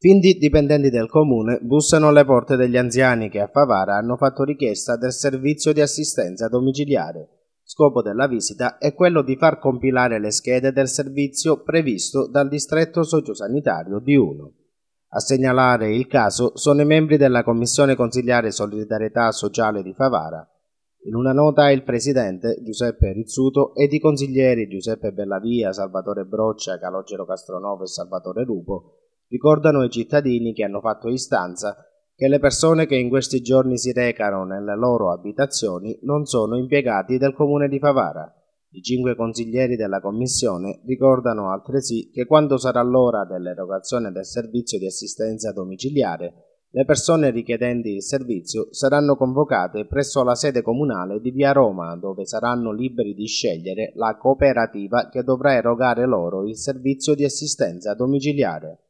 Quindi dipendenti del comune bussano alle porte degli anziani che a Favara hanno fatto richiesta del servizio di assistenza domiciliare. Scopo della visita è quello di far compilare le schede del servizio previsto dal distretto sociosanitario di Uno. A segnalare il caso sono i membri della Commissione Consigliare Solidarietà Sociale di Favara. In una nota il presidente Giuseppe Rizzuto ed i consiglieri Giuseppe Bellavia, Salvatore Broccia, Calogero Castronova e Salvatore Lupo ricordano i cittadini che hanno fatto istanza che le persone che in questi giorni si recano nelle loro abitazioni non sono impiegati del comune di Favara. I cinque consiglieri della Commissione ricordano altresì che quando sarà l'ora dell'erogazione del servizio di assistenza domiciliare, le persone richiedenti il servizio saranno convocate presso la sede comunale di Via Roma, dove saranno liberi di scegliere la cooperativa che dovrà erogare loro il servizio di assistenza domiciliare.